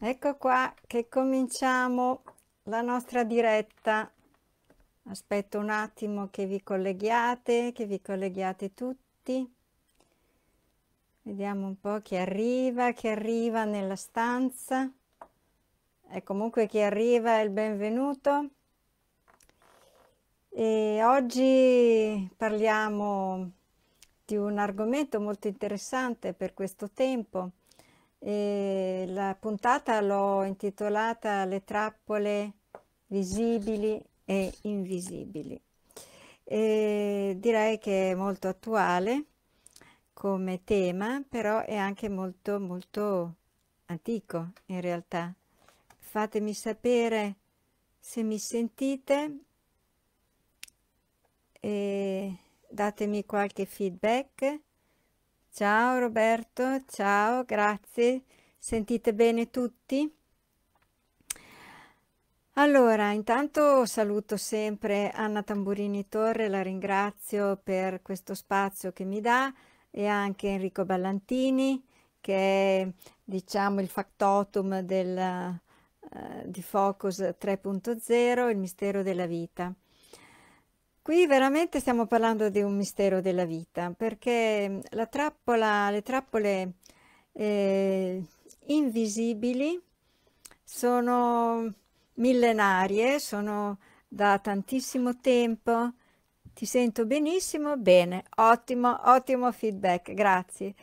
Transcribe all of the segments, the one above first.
Ecco qua che cominciamo la nostra diretta. Aspetto un attimo che vi colleghiate, che vi colleghiate tutti. Vediamo un po' chi arriva, chi arriva nella stanza. E comunque chi arriva è il benvenuto. E oggi parliamo di un argomento molto interessante per questo tempo e la puntata l'ho intitolata Le trappole visibili e invisibili. E direi che è molto attuale come tema, però è anche molto molto antico in realtà. Fatemi sapere se mi sentite e datemi qualche feedback Ciao Roberto, ciao, grazie. Sentite bene tutti? Allora, intanto saluto sempre Anna Tamburini Torre, la ringrazio per questo spazio che mi dà e anche Enrico Ballantini che è diciamo il factotum del, uh, di Focus 3.0, il mistero della vita. Qui veramente stiamo parlando di un mistero della vita, perché mm, la trappola, le trappole eh, invisibili sono millenarie, sono da tantissimo tempo ti sento benissimo? Bene, ottimo, ottimo feedback, grazie.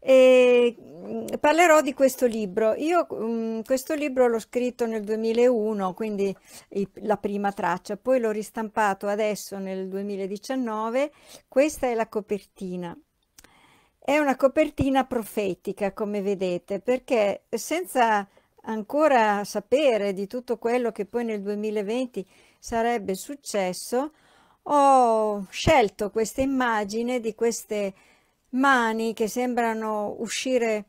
E mm, parlerò di questo libro. Io um, questo libro l'ho scritto nel 2001, quindi il, la prima traccia, poi l'ho ristampato adesso nel 2019. Questa è la copertina. È una copertina profetica, come vedete, perché senza ancora sapere di tutto quello che poi nel 2020 sarebbe successo, ho scelto questa immagine di queste mani che sembrano uscire,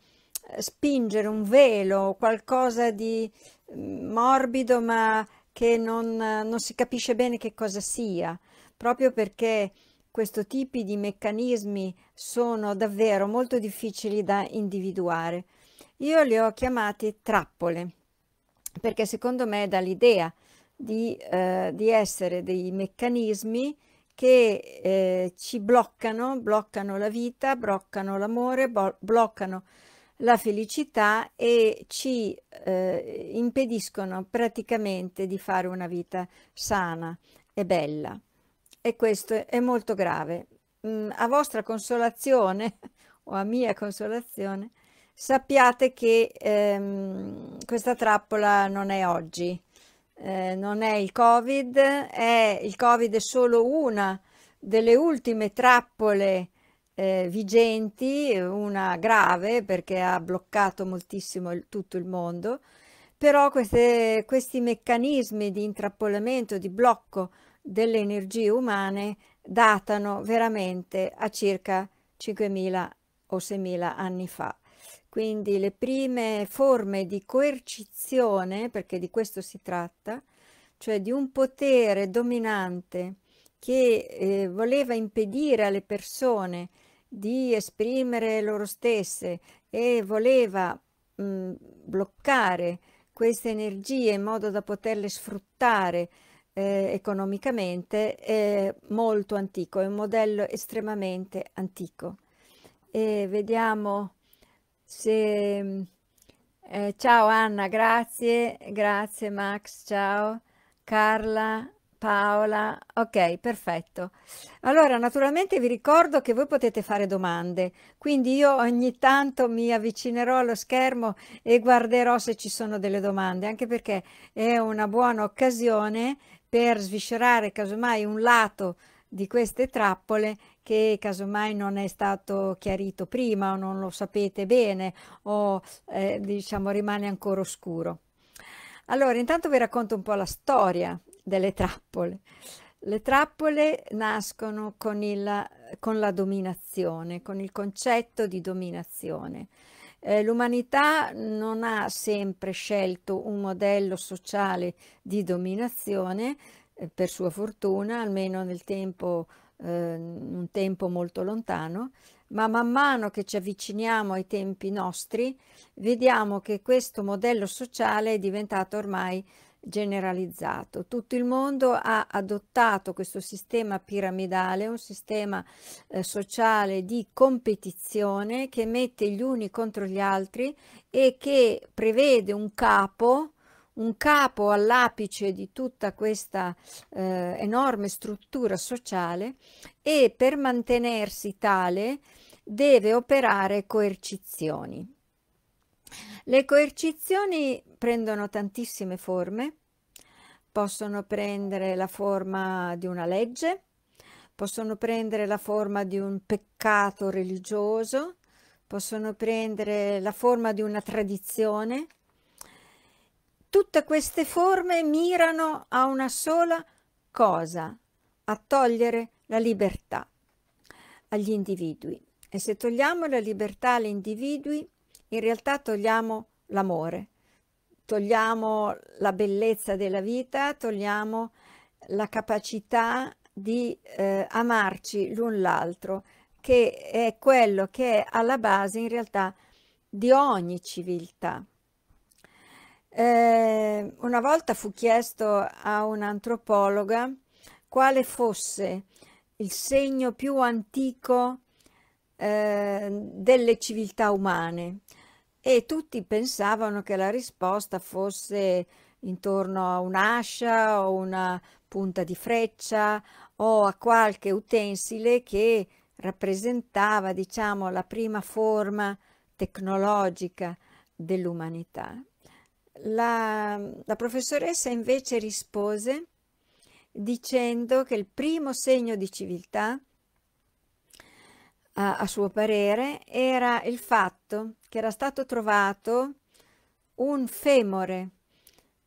eh, spingere un velo, qualcosa di mm, morbido ma che non, eh, non si capisce bene che cosa sia, proprio perché questo tipo di meccanismi sono davvero molto difficili da individuare. Io li ho chiamati trappole, perché secondo me dà l'idea di, eh, di essere dei meccanismi che eh, ci bloccano, bloccano la vita, bloccano l'amore, bloccano la felicità e ci eh, impediscono praticamente di fare una vita sana e bella. E questo è molto grave. Mm, a vostra consolazione o a mia consolazione, sappiate che ehm, questa trappola non è oggi, eh, non è il Covid, è, il Covid è solo una delle ultime trappole eh, vigenti, una grave perché ha bloccato moltissimo il, tutto il mondo, però queste, questi meccanismi di intrappolamento, di blocco delle energie umane datano veramente a circa 5.000 o 6.000 anni fa. Quindi le prime forme di coercizione, perché di questo si tratta, cioè di un potere dominante che eh, voleva impedire alle persone di esprimere loro stesse e voleva mh, mm, bloccare queste energie in modo da poterle sfruttare eh, economicamente è molto antico, è un modello estremamente antico. E vediamo se, eh, ciao Anna, grazie, grazie Max, ciao Carla, Paola, ok, perfetto. Allora, naturalmente vi ricordo che voi potete fare domande, quindi io ogni tanto mi avvicinerò allo schermo e guarderò se ci sono delle domande, anche perché è una buona occasione per sviscerare casomai un lato di queste trappole che casomai non è stato chiarito prima o non lo sapete bene o eh, diciamo rimane ancora oscuro. Allora, intanto vi racconto un po' la storia delle trappole. Le trappole nascono con, il, con la dominazione, con il concetto di dominazione. Eh, l'umanità non ha sempre scelto un modello sociale di dominazione, eh, per sua fortuna, almeno nel tempo eh, un tempo molto lontano, ma man mano che ci avviciniamo ai tempi nostri, vediamo che questo modello sociale è diventato ormai generalizzato. Tutto il mondo ha adottato questo sistema piramidale, un sistema eh, sociale di competizione che mette gli uni contro gli altri e che prevede un capo un capo all'apice di tutta questa eh, enorme struttura sociale e per mantenersi tale deve operare coercizioni. Le coercizioni prendono tantissime forme, possono prendere la forma di una legge, possono prendere la forma di un peccato religioso, possono prendere la forma di una tradizione, Tutte queste forme mirano a una sola cosa, a togliere la libertà agli individui. E se togliamo la libertà agli individui, in realtà togliamo l'amore, togliamo la bellezza della vita, togliamo la capacità di eh, amarci l'un l'altro, che è quello che è alla base in realtà di ogni civiltà. Eh, una volta fu chiesto a un'antropologa quale fosse il segno più antico eh, delle civiltà umane e tutti pensavano che la risposta fosse intorno a un'ascia o una punta di freccia o a qualche utensile che rappresentava, diciamo, la prima forma tecnologica dell'umanità. La, la professoressa invece rispose dicendo che il primo segno di civiltà a, a, suo parere era il fatto che era stato trovato un femore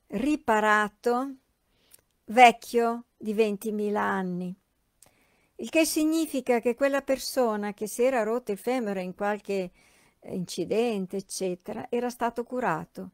riparato vecchio di 20.000 anni, il che significa che quella persona che si era rotto il femore in qualche eh, incidente, eccetera, era stato curato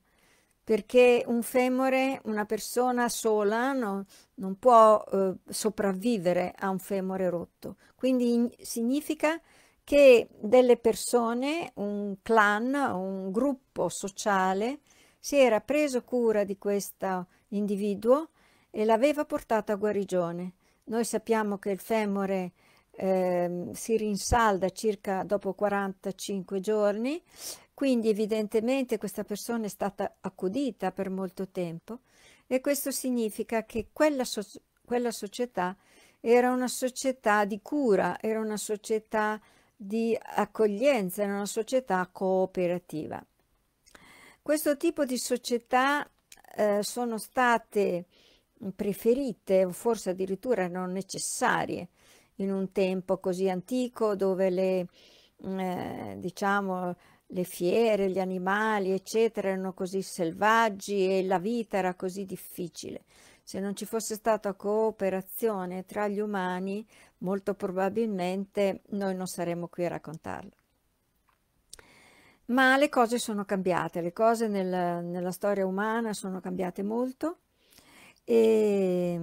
perché un femore, una persona sola no, non può eh, sopravvivere a un femore rotto. Quindi in, significa che delle persone, un clan, un gruppo sociale si era preso cura di questo individuo e l'aveva portato a guarigione. Noi sappiamo che il femore eh, si rinsalda circa dopo 45 giorni quindi evidentemente questa persona è stata accudita per molto tempo e questo significa che quella, so quella società era una società di cura, era una società di accoglienza, era una società cooperativa. Questo tipo di società eh, sono state preferite, forse addirittura non necessarie, in un tempo così antico dove le, eh, diciamo, le fiere, gli animali, eccetera, erano così selvaggi e la vita era così difficile. Se non ci fosse stata cooperazione tra gli umani, molto probabilmente noi non saremmo qui a raccontarlo. Ma le cose sono cambiate, le cose nel, nella storia umana sono cambiate molto e,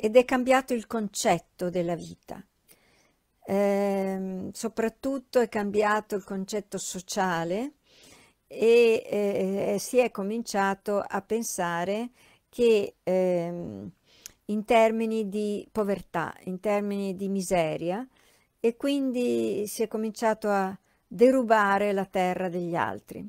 ed è cambiato il concetto della vita. Eh, soprattutto è cambiato il concetto sociale e eh, eh si è cominciato a pensare che eh, in termini di povertà, in termini di miseria e quindi si è cominciato a derubare la terra degli altri.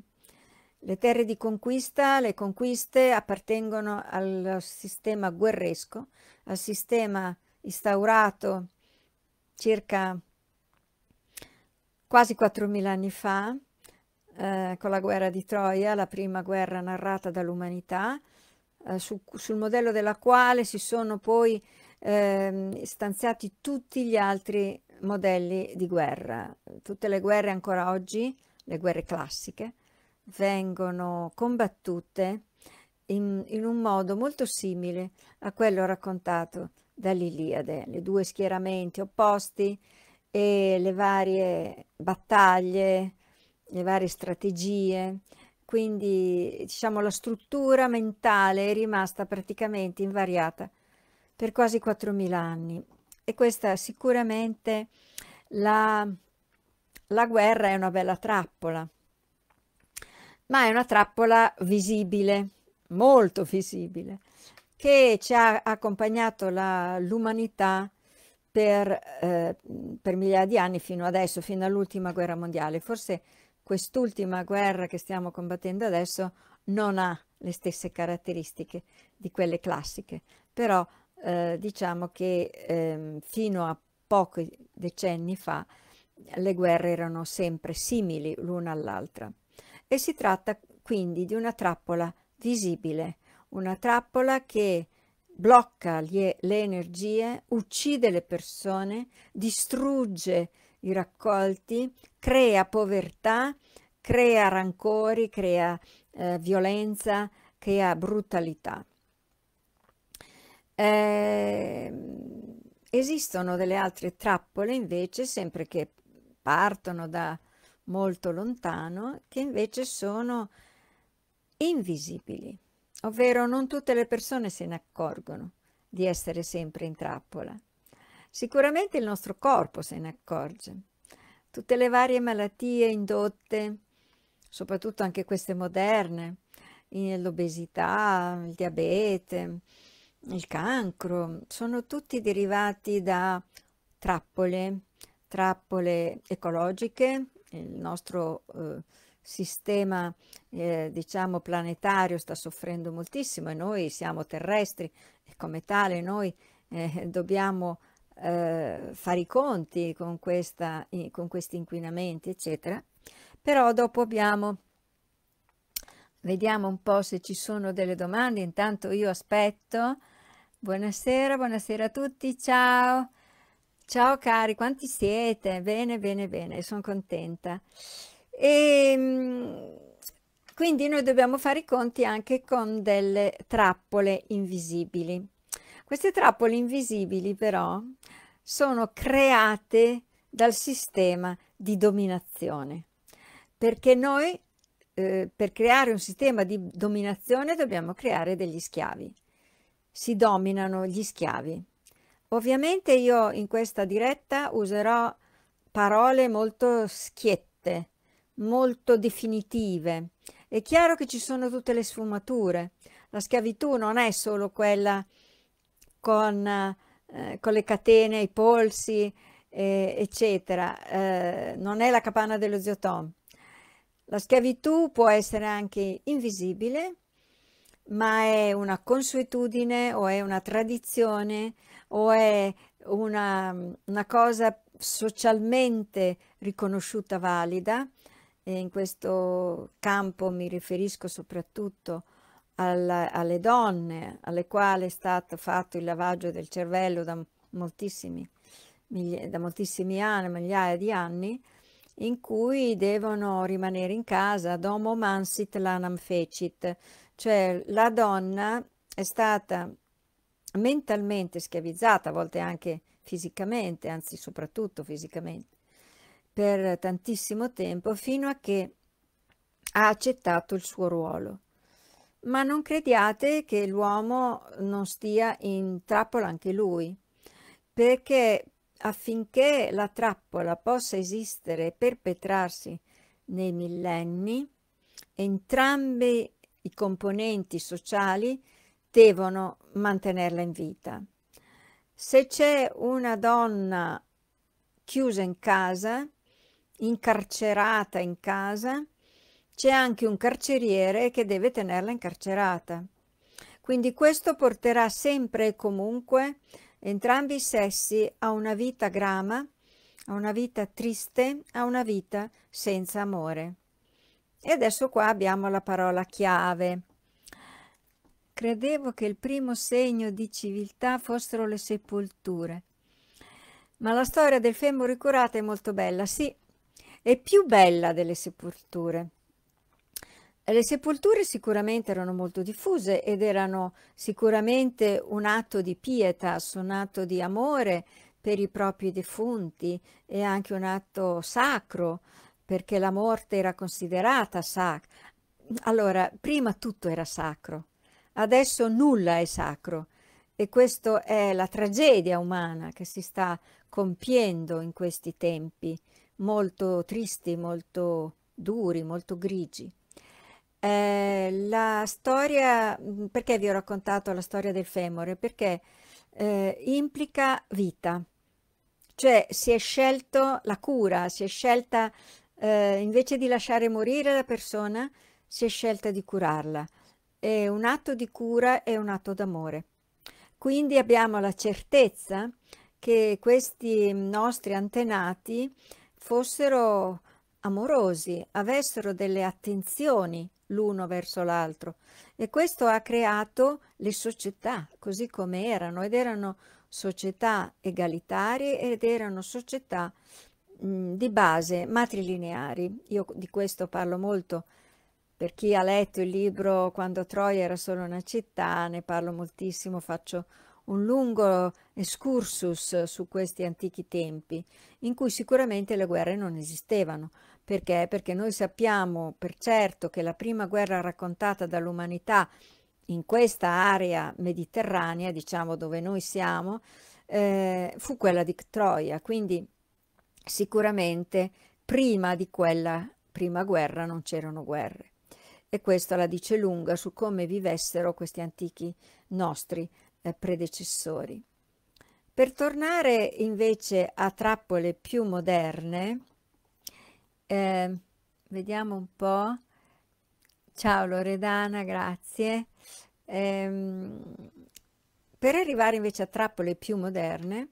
Le terre di conquista, le conquiste appartengono al sistema guerresco, al sistema instaurato circa quasi 4.000 anni fa, eh, con la guerra di Troia, la prima guerra narrata dall'umanità, eh, su, sul modello della quale si sono poi eh, stanziati tutti gli altri modelli di guerra. Tutte le guerre ancora oggi, le guerre classiche, vengono combattute in, in un modo molto simile a quello raccontato dall'Iliade, le due schieramenti opposti e le varie battaglie, le varie strategie. Quindi diciamo la struttura mentale è rimasta praticamente invariata per quasi 4.000 anni e questa sicuramente la, la guerra è una bella trappola, ma è una trappola visibile, molto visibile che ci ha accompagnato l'umanità per, eh, per, migliaia di anni fino adesso, fino all'ultima guerra mondiale. Forse quest'ultima guerra che stiamo combattendo adesso non ha le stesse caratteristiche di quelle classiche, però eh, diciamo che eh, fino a pochi decenni fa le guerre erano sempre simili l'una all'altra e si tratta quindi di una trappola visibile una trappola che blocca le, le energie, uccide le persone, distrugge i raccolti, crea povertà, crea rancori, crea eh, violenza, crea brutalità. Eh, esistono delle altre trappole invece, sempre che partono da molto lontano, che invece sono invisibili ovvero non tutte le persone se ne accorgono di essere sempre in trappola. Sicuramente il nostro corpo se ne accorge. Tutte le varie malattie indotte, soprattutto anche queste moderne, eh, l'obesità, il diabete, il cancro, sono tutti derivati da trappole, trappole ecologiche, il nostro eh, sistema eh, diciamo planetario sta soffrendo moltissimo e noi siamo terrestri e come tale noi eh, dobbiamo eh, fare i conti con, questa, con questi inquinamenti eccetera però dopo abbiamo vediamo un po' se ci sono delle domande intanto io aspetto buonasera buonasera a tutti ciao ciao cari quanti siete bene bene bene sono contenta e, ehm, quindi noi dobbiamo fare i conti anche con delle trappole invisibili. Queste trappole invisibili però sono create dal sistema di dominazione, perché noi eh, per creare un sistema di dominazione dobbiamo creare degli schiavi. Si dominano gli schiavi. Ovviamente io in questa diretta userò parole molto schiette, molto definitive. È chiaro che ci sono tutte le sfumature. La schiavitù non è solo quella con, eh, con le catene, i polsi, eh, eccetera. Eh, non è la capanna dello zio Tom. La schiavitù può essere anche invisibile, ma è una consuetudine o è una tradizione o è una, una cosa socialmente riconosciuta valida e in questo campo mi riferisco soprattutto alla, alle donne alle quali è stato fatto il lavaggio del cervello da moltissimi, da moltissimi anni, migliaia di anni, in cui devono rimanere in casa, domo mansit lanam fecit, cioè la donna è stata mentalmente schiavizzata, a volte anche fisicamente, anzi soprattutto fisicamente, per tantissimo tempo fino a che ha accettato il suo ruolo. Ma non crediate che l'uomo non stia in trappola anche lui, perché affinché la trappola possa esistere e perpetrarsi nei millenni, entrambi i componenti sociali devono mantenerla in vita. Se c'è una donna chiusa in casa, incarcerata in casa, c'è anche un carceriere che deve tenerla incarcerata. Quindi questo porterà sempre e comunque entrambi i sessi a una vita grama, a una vita triste, a una vita senza amore. E adesso qua abbiamo la parola chiave. Credevo che il primo segno di civiltà fossero le sepolture. Ma la storia del femore curato è molto bella. Sì, e più bella delle sepolture. Le sepolture sicuramente erano molto diffuse ed erano sicuramente un atto di pietas, un atto di amore per i propri defunti e anche un atto sacro, perché la morte era considerata sacra. Allora, prima tutto era sacro, adesso nulla è sacro e questa è la tragedia umana che si sta compiendo in questi tempi molto tristi, molto duri, molto grigi. Eh, la storia, mm, perché vi ho raccontato la storia del femore? Perché eh, implica vita, cioè si è scelto la cura, si è scelta eh, invece di lasciare morire la persona, si è scelta di curarla. È un atto di cura e un atto d'amore. Quindi abbiamo la certezza che questi nostri antenati fossero amorosi, avessero delle attenzioni l'uno verso l'altro e questo ha creato le società così come erano ed erano società egalitarie ed erano società mh, di base matrilineari. Io di questo parlo molto per chi ha letto il libro Quando Troia era solo una città, ne parlo moltissimo, faccio un lungo excursus su questi antichi tempi, in cui sicuramente le guerre non esistevano. Perché? Perché noi sappiamo per certo che la prima guerra raccontata dall'umanità in questa area mediterranea, diciamo dove noi siamo, eh, fu quella di Troia, quindi sicuramente prima di quella prima guerra non c'erano guerre. E questo la dice lunga su come vivessero questi antichi nostri eh, predecessori. Per tornare invece a trappole più moderne, eh, vediamo un po'. Ciao Loredana, grazie. Ehm, per arrivare invece a trappole più moderne,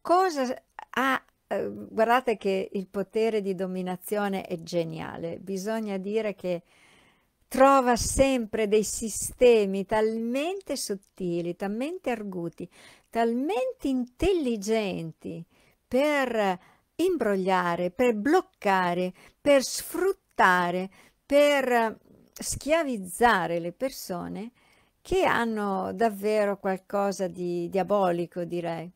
cosa ha, eh, guardate che il potere di dominazione è geniale, bisogna dire che trova sempre dei sistemi talmente sottili, talmente arguti, talmente intelligenti per imbrogliare, per bloccare, per sfruttare, per schiavizzare le persone che hanno davvero qualcosa di diabolico, direi.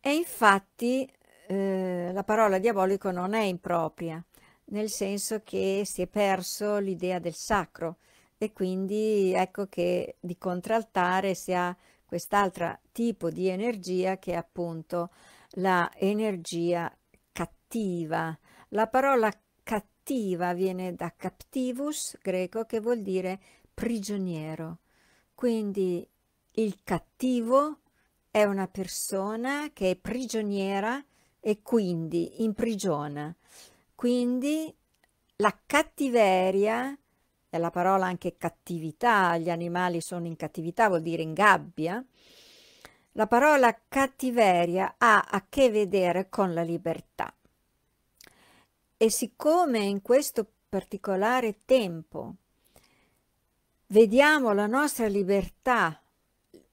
E infatti eh, la parola diabolico non è impropria, nel senso che si è perso l'idea del sacro e quindi ecco che di contraltare si ha quest'altra tipo di energia che è appunto la energia cattiva. La parola cattiva viene da captivus greco che vuol dire prigioniero. Quindi il cattivo è una persona che è prigioniera e quindi imprigiona. Quindi la cattiveria, è la parola anche cattività, gli animali sono in cattività, vuol dire in gabbia, la parola cattiveria ha a che vedere con la libertà. E siccome in questo particolare tempo vediamo la nostra libertà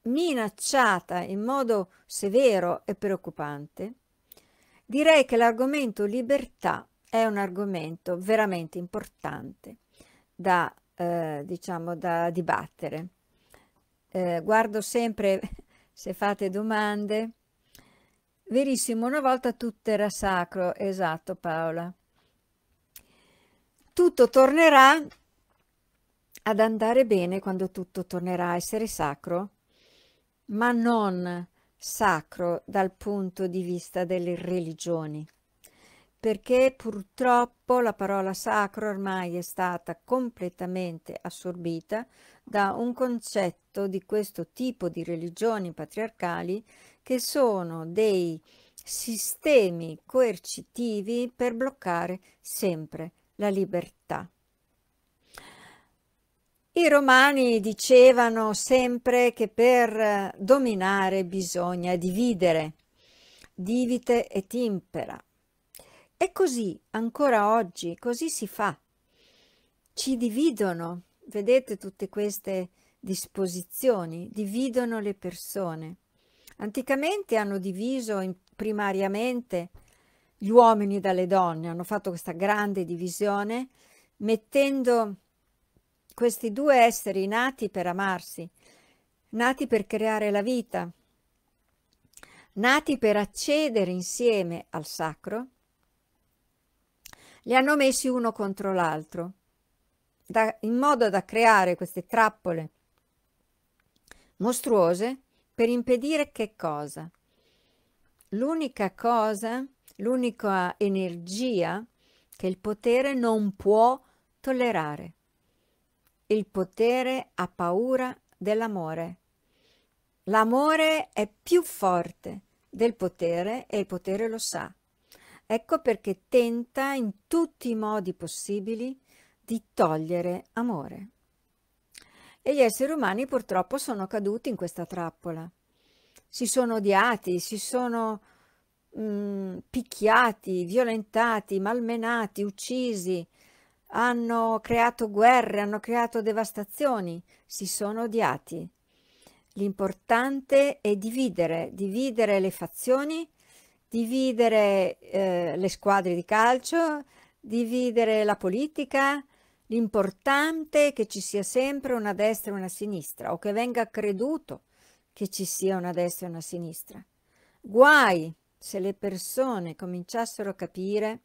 minacciata in modo severo e preoccupante, direi che l'argomento libertà è un argomento veramente importante da, eh, diciamo, da dibattere. Eh, guardo sempre se fate domande. Verissimo, una volta tutto era sacro, esatto Paola. Tutto tornerà ad andare bene quando tutto tornerà a essere sacro, ma non sacro dal punto di vista delle religioni perché purtroppo la parola sacro ormai è stata completamente assorbita da un concetto di questo tipo di religioni patriarcali che sono dei sistemi coercitivi per bloccare sempre la libertà. I romani dicevano sempre che per dominare bisogna dividere, divide et impera, è così, ancora oggi, così si fa. Ci dividono, vedete tutte queste disposizioni, dividono le persone. Anticamente hanno diviso primariamente gli uomini dalle donne, hanno fatto questa grande divisione mettendo questi due esseri nati per amarsi, nati per creare la vita, nati per accedere insieme al sacro, li hanno messi uno contro l'altro, da, in modo da creare queste trappole mostruose per impedire che cosa? L'unica cosa, l'unica energia che il potere non può tollerare. Il potere ha paura dell'amore. L'amore è più forte del potere e il potere lo sa. Ecco perché tenta in tutti i modi possibili di togliere amore. E gli esseri umani purtroppo sono caduti in questa trappola. Si sono odiati, si sono mh, mm, picchiati, violentati, malmenati, uccisi, hanno creato guerre, hanno creato devastazioni, si sono odiati. L'importante è dividere, dividere le fazioni dividere eh, le squadre di calcio, dividere la politica, l'importante è che ci sia sempre una destra e una sinistra o che venga creduto che ci sia una destra e una sinistra. Guai se le persone cominciassero a capire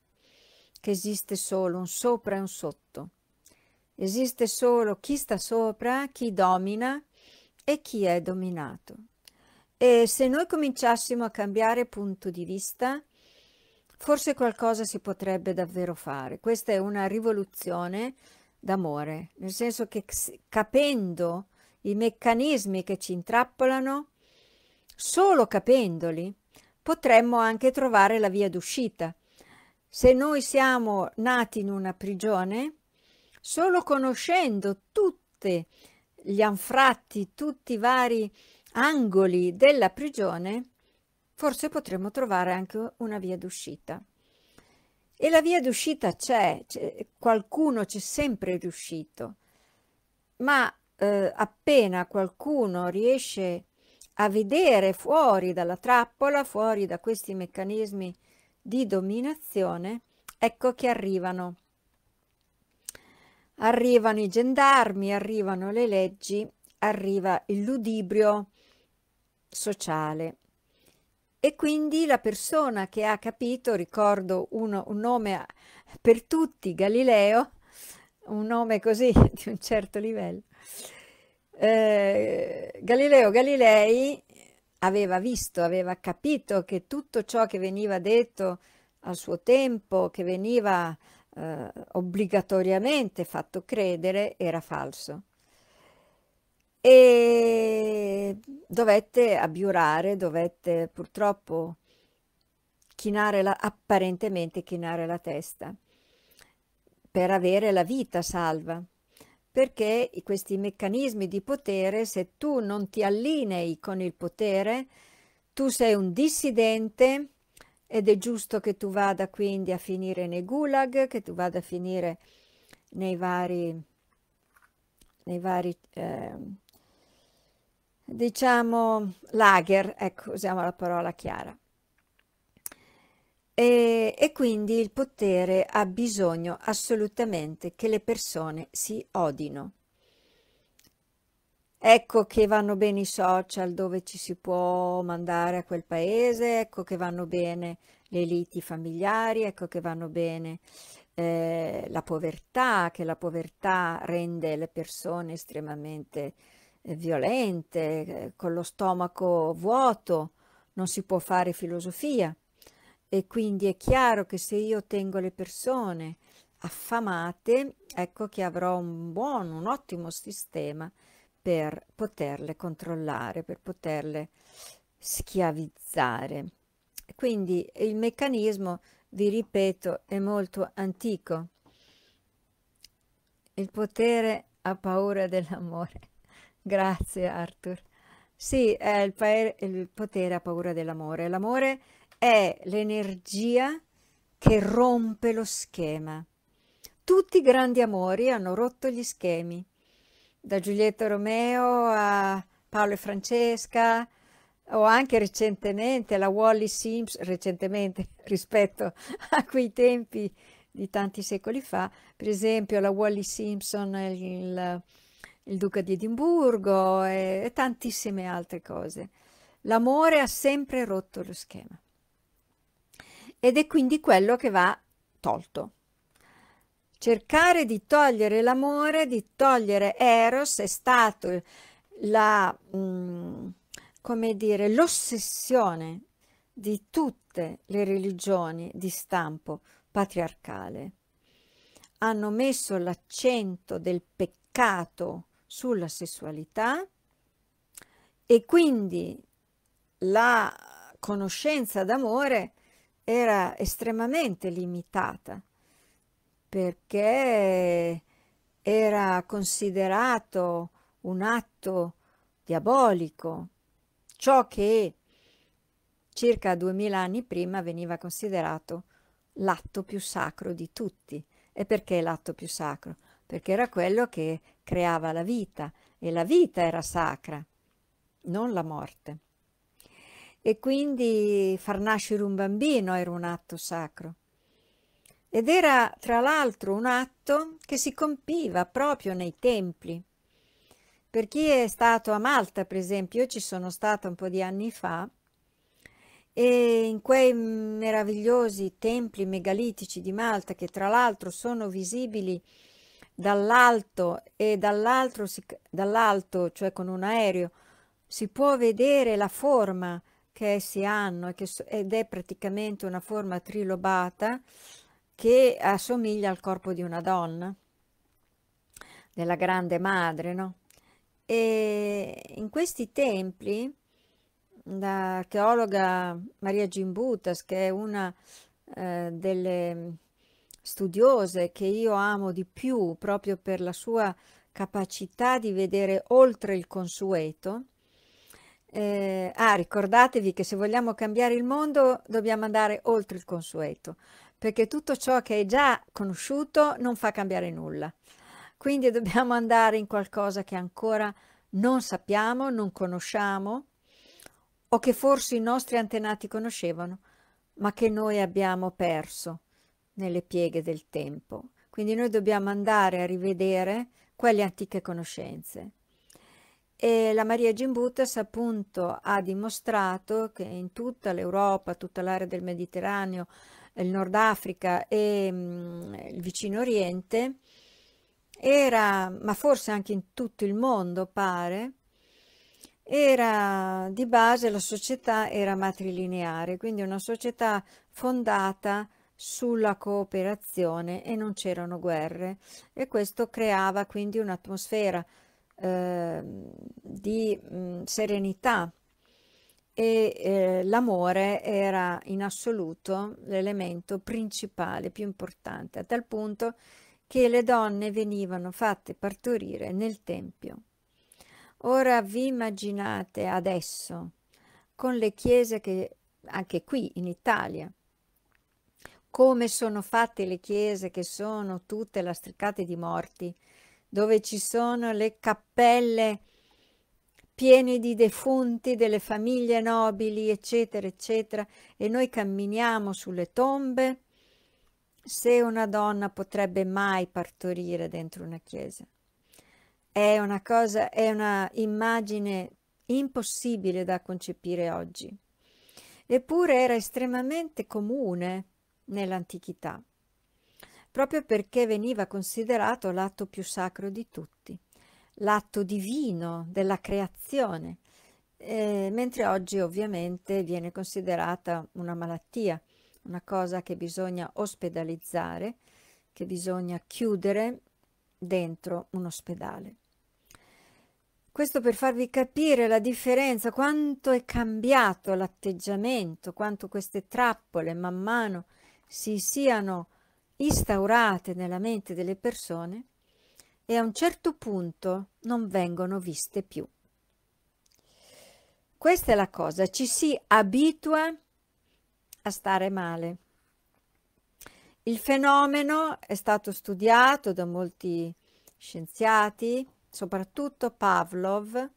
che esiste solo un sopra e un sotto. Esiste solo chi sta sopra, chi domina e chi è dominato. E se noi cominciassimo a cambiare punto di vista, forse qualcosa si potrebbe davvero fare. Questa è una rivoluzione d'amore, nel senso che capendo i meccanismi che ci intrappolano, solo capendoli, potremmo anche trovare la via d'uscita. Se noi siamo nati in una prigione, solo conoscendo tutti gli anfratti, tutti i vari angoli della prigione, forse potremmo trovare anche una via d'uscita. E la via d'uscita c'è, qualcuno c'è sempre riuscito, ma eh, appena qualcuno riesce a vedere fuori dalla trappola, fuori da questi meccanismi di dominazione, ecco che arrivano. Arrivano i gendarmi, arrivano le leggi, arriva il ludibrio, sociale. E quindi la persona che ha capito, ricordo uno, un nome per tutti, Galileo, un nome così di un certo livello, eh, Galileo Galilei aveva visto, aveva capito che tutto ciò che veniva detto al suo tempo, che veniva eh, obbligatoriamente fatto credere, era falso e dovette abbiurare, dovette purtroppo chinare la, apparentemente chinare la testa per avere la vita salva perché questi meccanismi di potere, se tu non ti allinei con il potere, tu sei un dissidente ed è giusto che tu vada quindi a finire nei gulag, che tu vada a finire nei vari, nei vari eh, diciamo, lager, ecco, usiamo la parola chiara. E, e, quindi il potere ha bisogno assolutamente che le persone si odino. Ecco che vanno bene i social dove ci si può mandare a quel paese, ecco che vanno bene le liti familiari, ecco che vanno bene eh, la povertà, che la povertà rende le persone estremamente eh, violente, eh, con lo stomaco vuoto, non si può fare filosofia. E quindi è chiaro che se io tengo le persone affamate, ecco che avrò un buon, un ottimo sistema per poterle controllare, per poterle schiavizzare. Quindi il meccanismo, vi ripeto, è molto antico. Il potere ha paura dell'amore. Grazie Arthur. Sì, eh, il, il, potere ha paura dell'amore. L'amore è l'energia che rompe lo schema. Tutti i grandi amori hanno rotto gli schemi, da Giulietto Romeo a Paolo e Francesca, o anche recentemente la Wally Sims, recentemente rispetto a quei tempi di tanti secoli fa, per esempio la Wally Simpson, il, il duca di Edimburgo e, e tantissime altre cose. L'amore ha sempre rotto lo schema ed è quindi quello che va tolto. Cercare di togliere l'amore, di togliere Eros è stato la, mh, mm, come dire, l'ossessione di tutte le religioni di stampo patriarcale. Hanno messo l'accento del peccato sulla sessualità e quindi la conoscenza d'amore era estremamente limitata perché era considerato un atto diabolico, ciò che circa duemila anni prima veniva considerato l'atto più sacro di tutti. E perché l'atto più sacro? Perché era quello che creava la vita e la vita era sacra, non la morte. E quindi far nascere un bambino era un atto sacro. Ed era tra l'altro un atto che si compiva proprio nei templi. Per chi è stato a Malta, per esempio, io ci sono stata un po' di anni fa, e in quei meravigliosi templi megalitici di Malta, che tra l'altro sono visibili dall'alto e dall'altro, dall'alto, cioè con un aereo, si può vedere la forma che essi hanno che, ed è praticamente una forma trilobata che assomiglia al corpo di una donna, della grande madre, no? E in questi templi, l'archeologa Maria Gimbutas, che è una eh, delle studiose che io amo di più proprio per la sua capacità di vedere oltre il consueto. Eh, ah, ricordatevi che se vogliamo cambiare il mondo dobbiamo andare oltre il consueto, perché tutto ciò che è già conosciuto non fa cambiare nulla. Quindi dobbiamo andare in qualcosa che ancora non sappiamo, non conosciamo o che forse i nostri antenati conoscevano, ma che noi abbiamo perso nelle pieghe del tempo. Quindi noi dobbiamo andare a rivedere quelle antiche conoscenze. E la Maria Gimbutas appunto ha dimostrato che in tutta l'Europa, tutta l'area del Mediterraneo, il Nord Africa e mh, mm, il vicino Oriente, era, ma forse anche in tutto il mondo pare, era di base la società era matrilineare, quindi una società fondata sulla cooperazione e non c'erano guerre e questo creava quindi un'atmosfera eh, di mh, mm, serenità e eh, l'amore era in assoluto l'elemento principale, più importante, a tal punto che le donne venivano fatte partorire nel Tempio. Ora vi immaginate adesso con le chiese che anche qui in Italia come sono fatte le chiese che sono tutte lastricate di morti, dove ci sono le cappelle piene di defunti delle famiglie nobili, eccetera, eccetera, e noi camminiamo sulle tombe, se una donna potrebbe mai partorire dentro una chiesa. È una cosa, è una immagine impossibile da concepire oggi. Eppure era estremamente comune nell'antichità, proprio perché veniva considerato l'atto più sacro di tutti, l'atto divino della creazione, eh, mentre oggi ovviamente viene considerata una malattia, una cosa che bisogna ospedalizzare, che bisogna chiudere dentro un ospedale. Questo per farvi capire la differenza, quanto è cambiato l'atteggiamento, quanto queste trappole man mano si siano instaurate nella mente delle persone e a un certo punto non vengono viste più. Questa è la cosa, ci si abitua a stare male. Il fenomeno è stato studiato da molti scienziati, soprattutto Pavlov,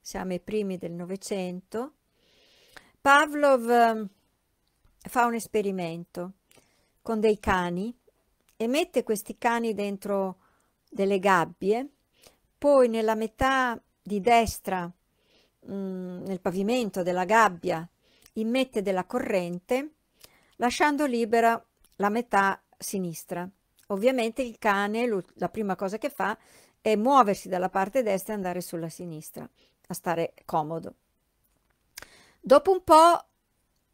siamo i primi del Novecento. Pavlov eh, fa un esperimento con dei cani e mette questi cani dentro delle gabbie, poi nella metà di destra, mh, mm, nel pavimento della gabbia, immette della corrente, lasciando libera la metà sinistra. Ovviamente il cane, la prima cosa che fa è muoversi dalla parte destra e andare sulla sinistra, a stare comodo. Dopo un po'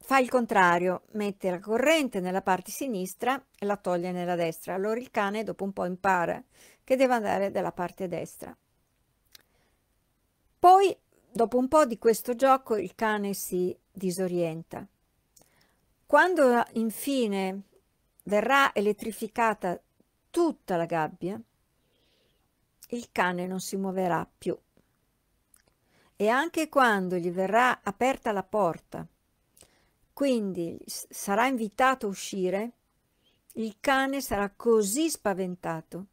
fa il contrario, mette la corrente nella parte sinistra e la toglie nella destra. Allora il cane dopo un po' impara che deve andare dalla parte destra. Poi, dopo un po' di questo gioco, il cane si disorienta. Quando infine verrà elettrificata tutta la gabbia, il cane non si muoverà più. E anche quando gli verrà aperta la porta quindi sarà invitato a uscire, il cane sarà così spaventato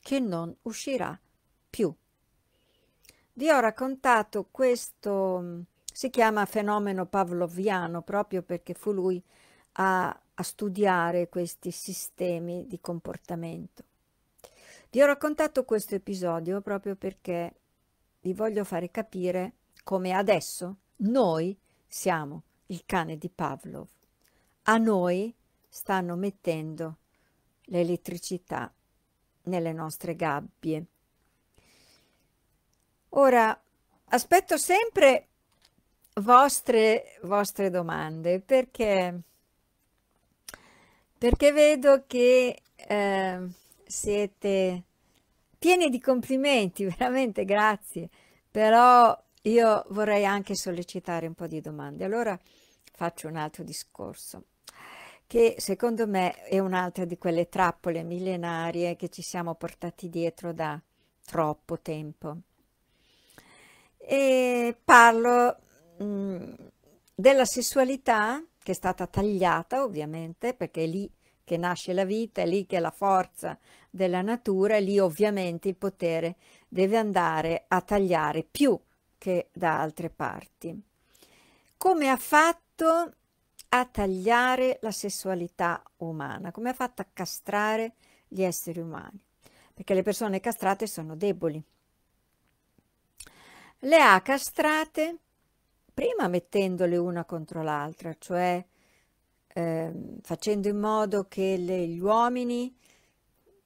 che non uscirà più. Vi ho raccontato questo, mm, si chiama fenomeno pavloviano proprio perché fu lui a, a studiare questi sistemi di comportamento. Vi ho raccontato questo episodio proprio perché vi voglio fare capire come adesso noi siamo il cane di Pavlov. A noi stanno mettendo l'elettricità nelle nostre gabbie. Ora aspetto sempre vostre, vostre domande perché, perché vedo che eh, siete pieni di complimenti, veramente grazie, però io vorrei anche sollecitare un po' di domande. Allora, faccio un altro discorso che secondo me è un'altra di quelle trappole millenarie che ci siamo portati dietro da troppo tempo. E parlo mh, mm, della sessualità che è stata tagliata ovviamente perché è lì che nasce la vita, è lì che è la forza della natura, e lì ovviamente il potere deve andare a tagliare più che da altre parti. Come ha fatto fatto a tagliare la sessualità umana, come ha fatto a castrare gli esseri umani, perché le persone castrate sono deboli. Le ha castrate prima mettendole una contro l'altra, cioè eh, facendo in modo che le, gli uomini,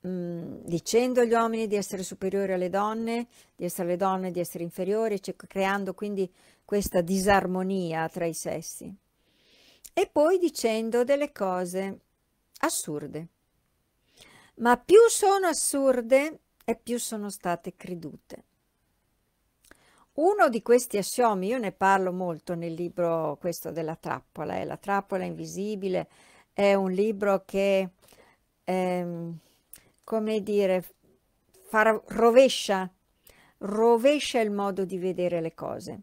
mh, dicendo agli uomini di essere superiori alle donne, di essere le donne di essere inferiori, cioè, creando quindi questa disarmonia tra i sessi e poi dicendo delle cose assurde. Ma più sono assurde e più sono state credute. Uno di questi assiomi, io ne parlo molto nel libro questo della trappola, eh, La trappola invisibile, è un libro che, ehm, come dire, fa, rovescia, rovescia il modo di vedere le cose.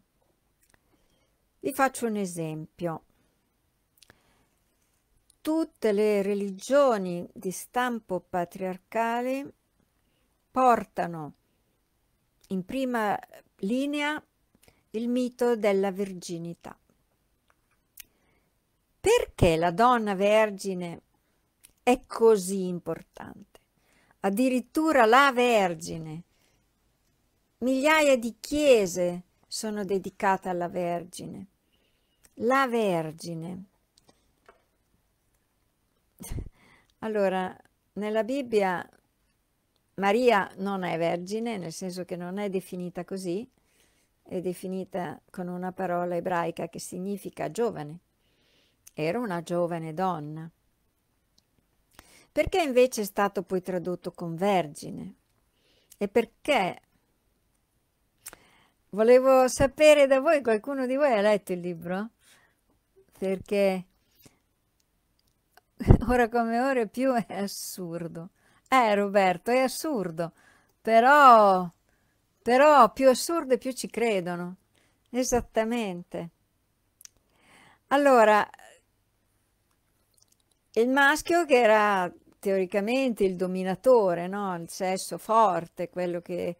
Vi faccio un esempio tutte le religioni di stampo patriarcale portano in prima linea il mito della virginità. Perché la donna vergine è così importante? Addirittura la vergine. Migliaia di chiese sono dedicate alla vergine. La vergine allora, nella Bibbia Maria non è vergine, nel senso che non è definita così, è definita con una parola ebraica che significa giovane. Era una giovane donna. Perché invece è stato poi tradotto con vergine? E perché? Volevo sapere da voi, qualcuno di voi ha letto il libro? Perché ora come ora più è assurdo. Eh Roberto, è assurdo, però, però più assurdo e più ci credono. Esattamente. Allora, il maschio che era teoricamente il dominatore, no? il sesso forte, quello che,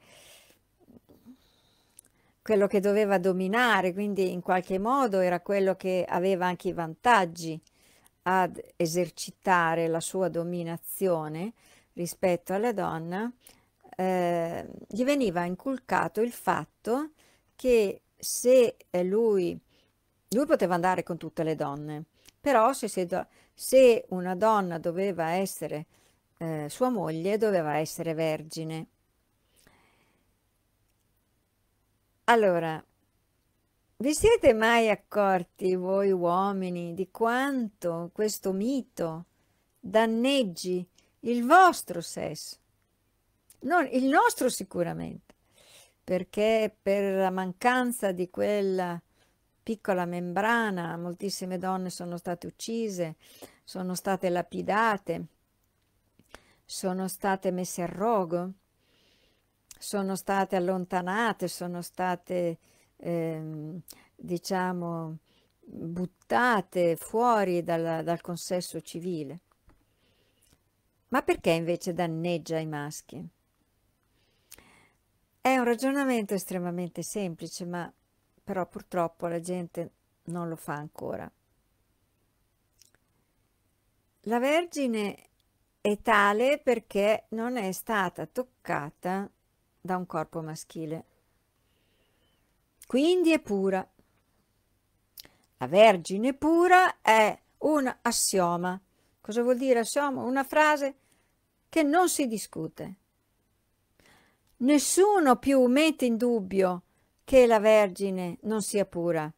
quello che doveva dominare, quindi in qualche modo era quello che aveva anche i vantaggi ad esercitare la sua dominazione rispetto alla donna, eh, gli veniva inculcato il fatto che se eh, lui, lui poteva andare con tutte le donne, però se, se, se una donna doveva essere eh, sua moglie, doveva essere vergine. Allora, vi siete mai accorti voi uomini di quanto questo mito danneggi il vostro sesso? Non, il nostro sicuramente, perché per la mancanza di quella piccola membrana moltissime donne sono state uccise, sono state lapidate, sono state messe a rogo, sono state allontanate, sono state ehm, diciamo, buttate fuori dalla, dal consesso civile. Ma perché invece danneggia i maschi? È un ragionamento estremamente semplice, ma però purtroppo la gente non lo fa ancora. La Vergine è tale perché non è stata toccata da un corpo maschile quindi è pura. La Vergine pura è un assioma. Cosa vuol dire assioma? Una frase che non si discute. Nessuno più mette in dubbio che la Vergine non sia pura.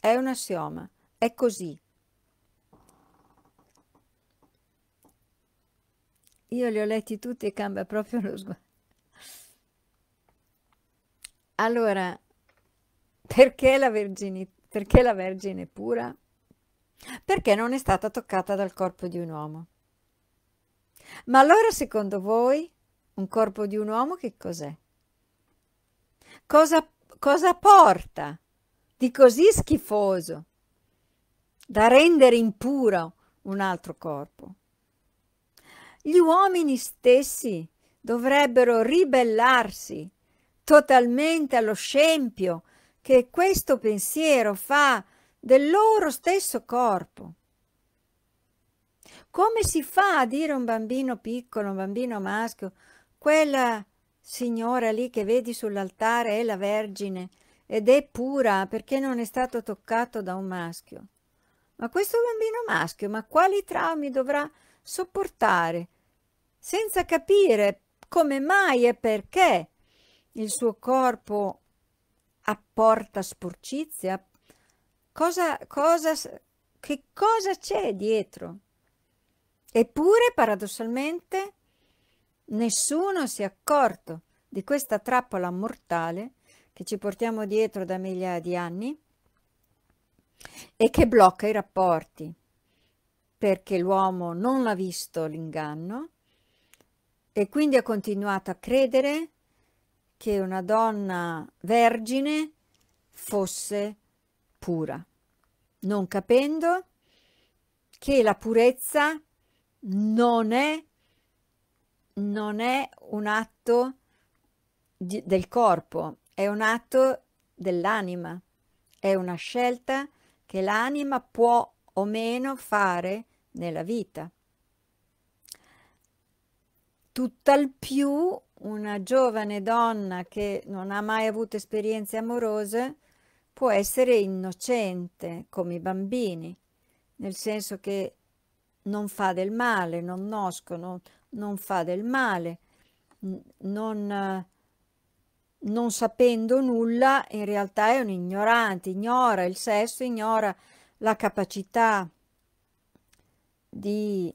È un assioma, è così. Io li ho letti tutti e cambia proprio lo sguardo. Allora, perché la, vergini, perché la Vergine è pura? Perché non è stata toccata dal corpo di un uomo. Ma allora, secondo voi, un corpo di un uomo che cos'è? Cosa, cosa porta di così schifoso da rendere impuro un altro corpo? Gli uomini stessi dovrebbero ribellarsi totalmente allo scempio che questo pensiero fa del loro stesso corpo. Come si fa a dire a un bambino piccolo, un bambino maschio, quella signora lì che vedi sull'altare è la Vergine ed è pura perché non è stato toccato da un maschio? Ma questo bambino maschio, ma quali traumi dovrà sopportare senza capire come mai e perché il suo corpo apporta sporcizia? Cosa, cosa, che cosa c'è dietro? Eppure, paradossalmente, nessuno si è accorto di questa trappola mortale che ci portiamo dietro da migliaia di anni e che blocca i rapporti, perché l'uomo non ha visto l'inganno e quindi ha continuato a credere che una donna vergine fosse pura, non capendo che la purezza non è, non è un atto di, del corpo, è un atto dell'anima, è una scelta che l'anima può o meno fare nella vita. Tutt'al più una giovane donna che non ha mai avuto esperienze amorose può essere innocente come i bambini, nel senso che non fa del male, non nascono, non fa del male, non, non sapendo nulla in realtà è un ignorante, ignora il sesso, ignora la capacità di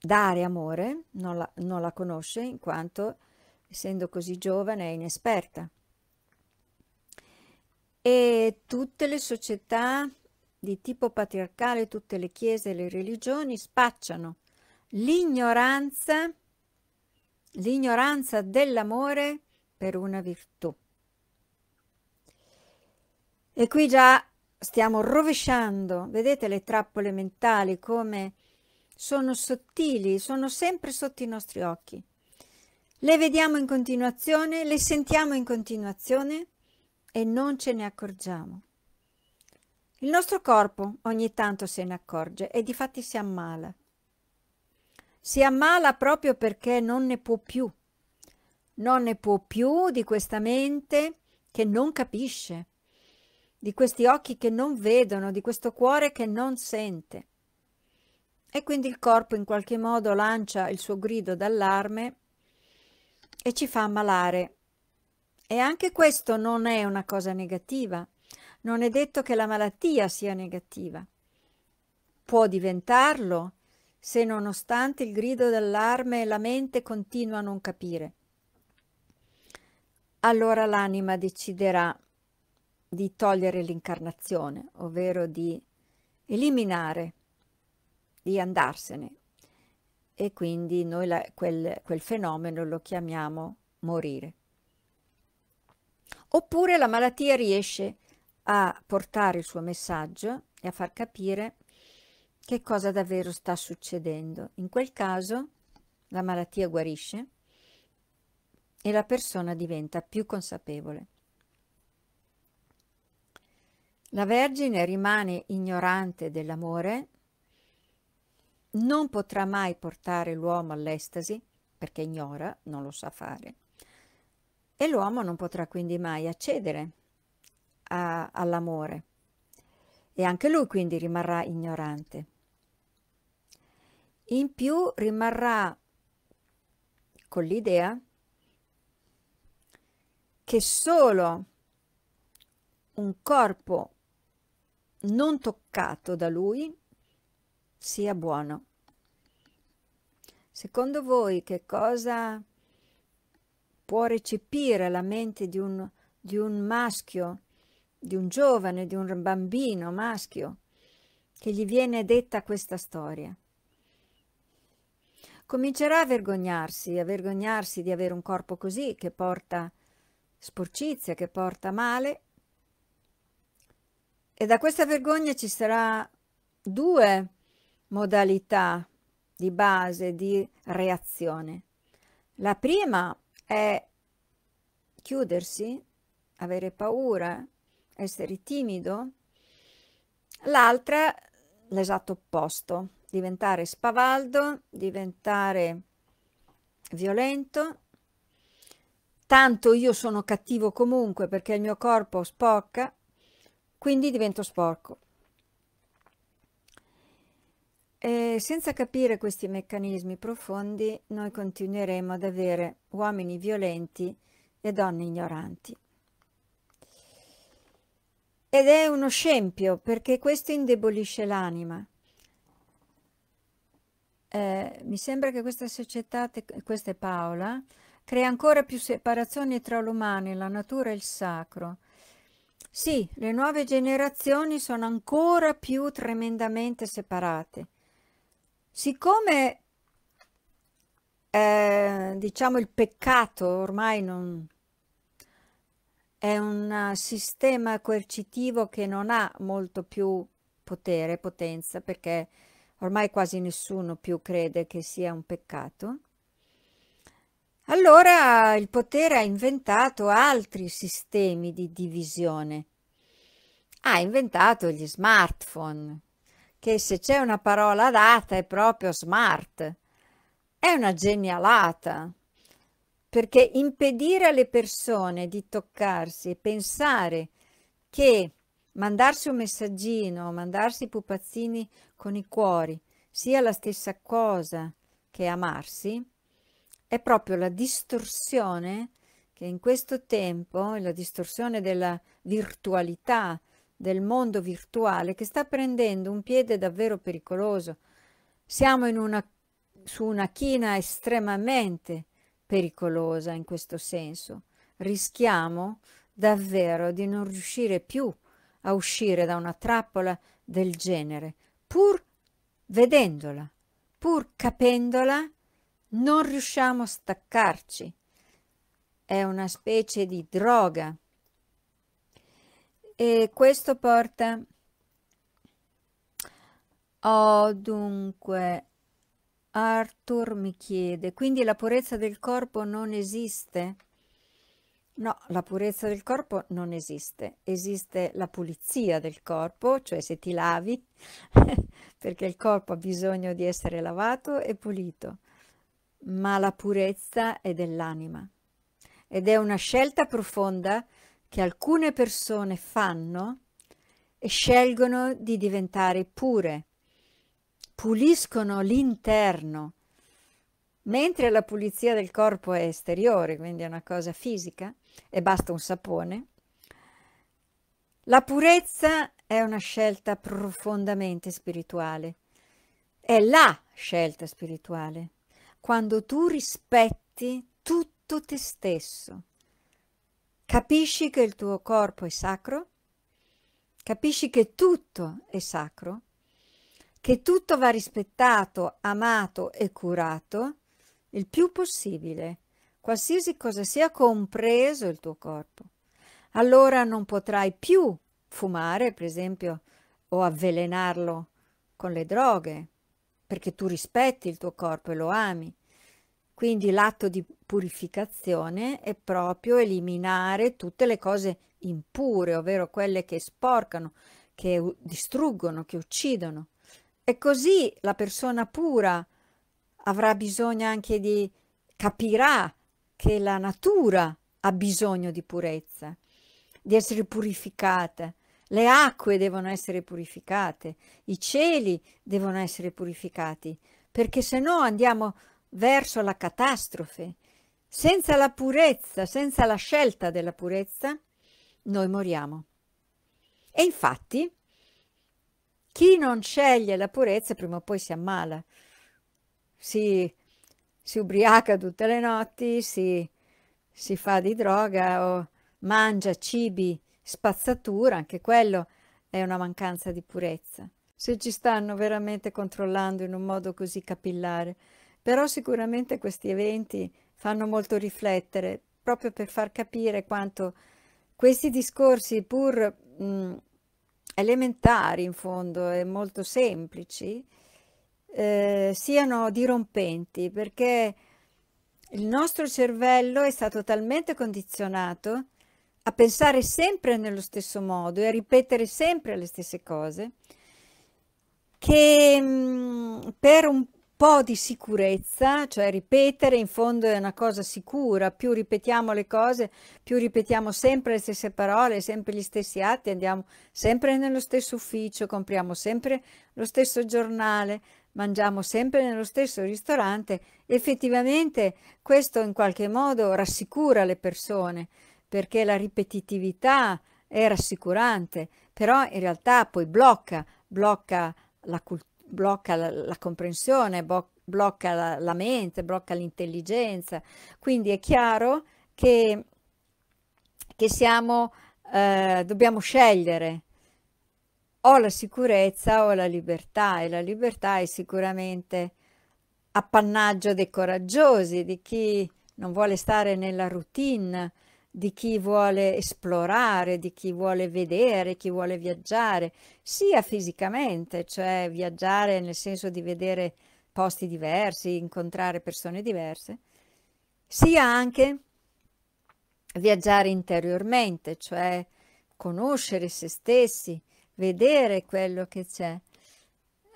dare amore, non la, non la conosce in quanto essendo così giovane e inesperta. E tutte le società di tipo patriarcale, tutte le chiese e le religioni spacciano l'ignoranza, l'ignoranza dell'amore per una virtù. E qui già stiamo rovesciando, vedete le trappole mentali come sono sottili, sono sempre sotto i nostri occhi. Le vediamo in continuazione, le sentiamo in continuazione e non ce ne accorgiamo. Il nostro corpo ogni tanto se ne accorge e di fatti si ammala. Si ammala proprio perché non ne può più. Non ne può più di questa mente che non capisce, di questi occhi che non vedono, di questo cuore che non sente. E quindi il corpo in qualche modo lancia il suo grido d'allarme e ci fa ammalare. E anche questo non è una cosa negativa. Non è detto che la malattia sia negativa. Può diventarlo se nonostante il grido d'allarme la mente continua a non capire. Allora l'anima deciderà di togliere l'incarnazione, ovvero di eliminare, di andarsene, e quindi noi la, quel, quel fenomeno lo chiamiamo morire. Oppure la malattia riesce a portare il suo messaggio e a far capire che cosa davvero sta succedendo. In quel caso la malattia guarisce e la persona diventa più consapevole. La Vergine rimane ignorante dell'amore non potrà mai portare l'uomo all'estasi perché ignora, non lo sa fare, e l'uomo non potrà quindi mai accedere all'amore e anche lui quindi rimarrà ignorante. In più rimarrà con l'idea che solo un corpo non toccato da lui sia buono Secondo voi che cosa può recepire la mente di un, di un maschio, di un giovane, di un bambino maschio, che gli viene detta questa storia? Comincerà a vergognarsi, a vergognarsi di avere un corpo così, che porta sporcizia, che porta male, e da questa vergogna ci sarà due modalità di base, di reazione. La prima è chiudersi, avere paura, essere timido. L'altra, l'esatto opposto, diventare spavaldo, diventare violento. Tanto io sono cattivo comunque perché il mio corpo spocca, quindi divento sporco. E senza capire questi meccanismi profondi, noi continueremo ad avere uomini violenti e donne ignoranti. Ed è uno scempio perché questo indebolisce l'anima. Eh, mi sembra che questa società, questa è Paola, crea ancora più separazioni tra l'umano, la natura e il sacro. Sì, le nuove generazioni sono ancora più tremendamente separate. Siccome eh, diciamo il peccato ormai non è un sistema coercitivo che non ha molto più potere, potenza, perché ormai quasi nessuno più crede che sia un peccato. Allora il potere ha inventato altri sistemi di divisione. Ha inventato gli smartphone, che se c'è una parola data è proprio smart. È una genialata, perché impedire alle persone di toccarsi e pensare che mandarsi un messaggino, mandarsi pupazzini con i cuori sia la stessa cosa che amarsi, è proprio la distorsione che in questo tempo, la distorsione della virtualità, del mondo virtuale che sta prendendo un piede davvero pericoloso. Siamo una, su una china estremamente pericolosa in questo senso. Rischiamo davvero di non riuscire più a uscire da una trappola del genere, pur vedendola, pur capendola, non riusciamo a staccarci. È una specie di droga e questo porta oh dunque Arthur mi chiede quindi la purezza del corpo non esiste no la purezza del corpo non esiste esiste la pulizia del corpo cioè se ti lavi perché il corpo ha bisogno di essere lavato e pulito ma la purezza è dell'anima ed è una scelta profonda che alcune persone fanno e scelgono di diventare pure, puliscono l'interno, mentre la pulizia del corpo è esteriore, quindi è una cosa fisica e basta un sapone. La purezza è una scelta profondamente spirituale, è la scelta spirituale, quando tu rispetti tutto te stesso Capisci che il tuo corpo è sacro? Capisci che tutto è sacro? Che tutto va rispettato, amato e curato il più possibile, qualsiasi cosa sia compreso il tuo corpo. Allora non potrai più fumare, per esempio, o avvelenarlo con le droghe, perché tu rispetti il tuo corpo e lo ami. Quindi l'atto di purificazione è proprio eliminare tutte le cose impure, ovvero quelle che sporcano, che distruggono, che uccidono. E così la persona pura avrà bisogno anche di capirà che la natura ha bisogno di purezza, di essere purificata. Le acque devono essere purificate, i cieli devono essere purificati, perché se no andiamo verso la catastrofe, senza la purezza, senza la scelta della purezza, noi moriamo. E infatti, chi non sceglie la purezza prima o poi si ammala, si, si ubriaca tutte le notti, si, si fa di droga o mangia cibi spazzatura, anche quello è una mancanza di purezza. Se ci stanno veramente controllando in un modo così capillare, però sicuramente questi eventi fanno molto riflettere, proprio per far capire quanto questi discorsi, pur mh, mm, elementari in fondo e molto semplici, eh, siano dirompenti, perché il nostro cervello è stato talmente condizionato a pensare sempre nello stesso modo e a ripetere sempre le stesse cose, che mh, mm, per un, po' di sicurezza, cioè ripetere in fondo è una cosa sicura, più ripetiamo le cose, più ripetiamo sempre le stesse parole, sempre gli stessi atti, andiamo sempre nello stesso ufficio, compriamo sempre lo stesso giornale, mangiamo sempre nello stesso ristorante, effettivamente questo in qualche modo rassicura le persone, perché la ripetitività è rassicurante, però in realtà poi blocca, blocca la cultura blocca la, la comprensione, bo- blocca la, la mente, blocca l'intelligenza. Quindi è chiaro che, che siamo, eh, dobbiamo scegliere o la sicurezza o la libertà e la libertà è sicuramente appannaggio dei coraggiosi, di chi non vuole stare nella routine, di chi vuole esplorare, di chi vuole vedere, chi vuole viaggiare, sia fisicamente, cioè viaggiare nel senso di vedere posti diversi, incontrare persone diverse, sia anche viaggiare interiormente, cioè conoscere se stessi, vedere quello che c'è.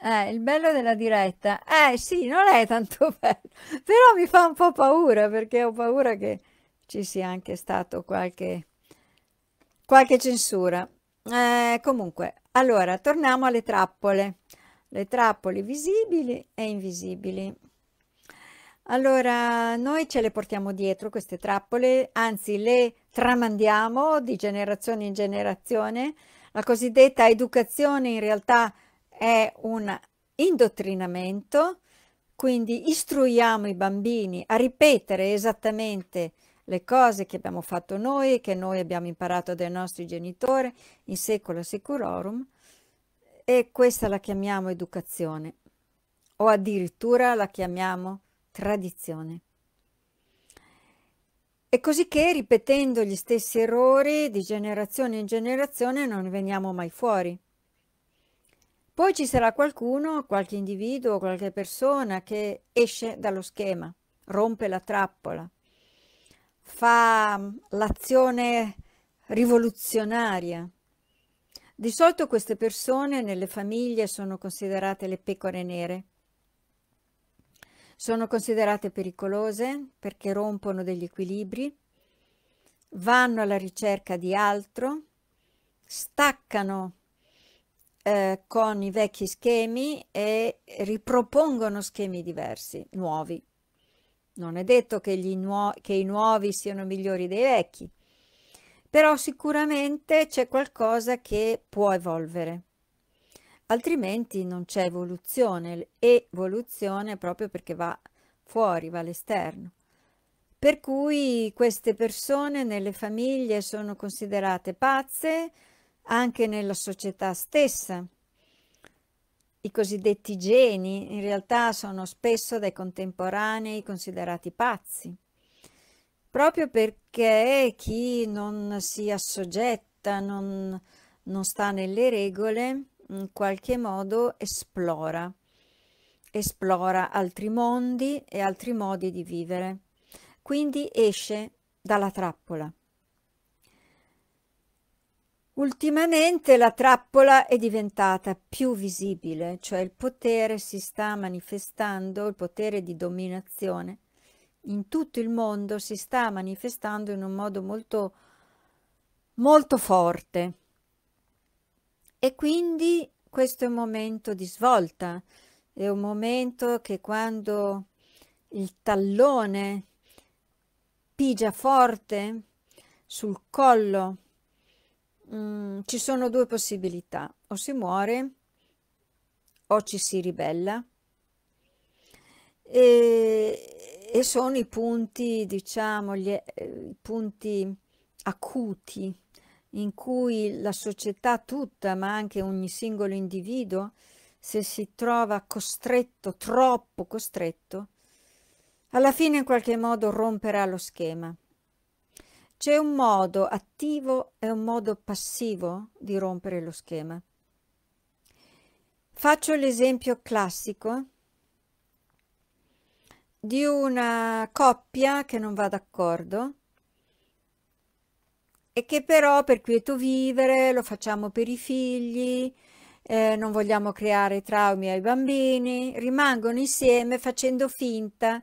Eh, il bello della diretta, eh sì, non è tanto bello, però mi fa un po' paura perché ho paura che ci sia anche stato qualche, qualche censura. Eh, comunque, allora, torniamo alle trappole. Le trappole visibili e invisibili. Allora, noi ce le portiamo dietro queste trappole, anzi le tramandiamo di generazione in generazione. La cosiddetta educazione in realtà è un indottrinamento, quindi istruiamo i bambini a ripetere esattamente le cose che abbiamo fatto noi e che noi abbiamo imparato dai nostri genitori in secolo securorum e questa la chiamiamo educazione o addirittura la chiamiamo tradizione. E così che ripetendo gli stessi errori di generazione in generazione non veniamo mai fuori. Poi ci sarà qualcuno, qualche individuo, qualche persona che esce dallo schema, rompe la trappola, fa l'azione rivoluzionaria. Di solito queste persone nelle famiglie sono considerate le pecore nere. Sono considerate pericolose perché rompono degli equilibri, vanno alla ricerca di altro, staccano eh, con i vecchi schemi e ripropongono schemi diversi, nuovi. Non è detto che, che i nuovi siano migliori dei vecchi, però sicuramente c'è qualcosa che può evolvere altrimenti non c'è evoluzione, evoluzione proprio perché va fuori, va all'esterno. Per cui queste persone nelle famiglie sono considerate pazze anche nella società stessa. I cosiddetti geni in realtà sono spesso dai contemporanei considerati pazzi, proprio perché chi non si assoggetta, non, non sta nelle regole, in qualche modo esplora, esplora altri mondi e altri modi di vivere. Quindi esce dalla trappola. Ultimamente la trappola è diventata più visibile, cioè il potere si sta manifestando, il potere di dominazione in tutto il mondo si sta manifestando in un modo molto, molto forte. E quindi questo è un momento di svolta, è un momento che quando il tallone pigia forte sul collo Mm, ci sono due possibilità, o si muore o ci si ribella. E, e sono i punti, diciamo, gli, eh, i punti acuti in cui la società tutta, ma anche ogni singolo individuo, se si trova costretto, troppo costretto, alla fine in qualche modo romperà lo schema c'è un modo attivo e un modo passivo di rompere lo schema. Faccio l'esempio classico di una coppia che non va d'accordo e che però per quieto vivere lo facciamo per i figli, eh, non vogliamo creare traumi ai bambini, rimangono insieme facendo finta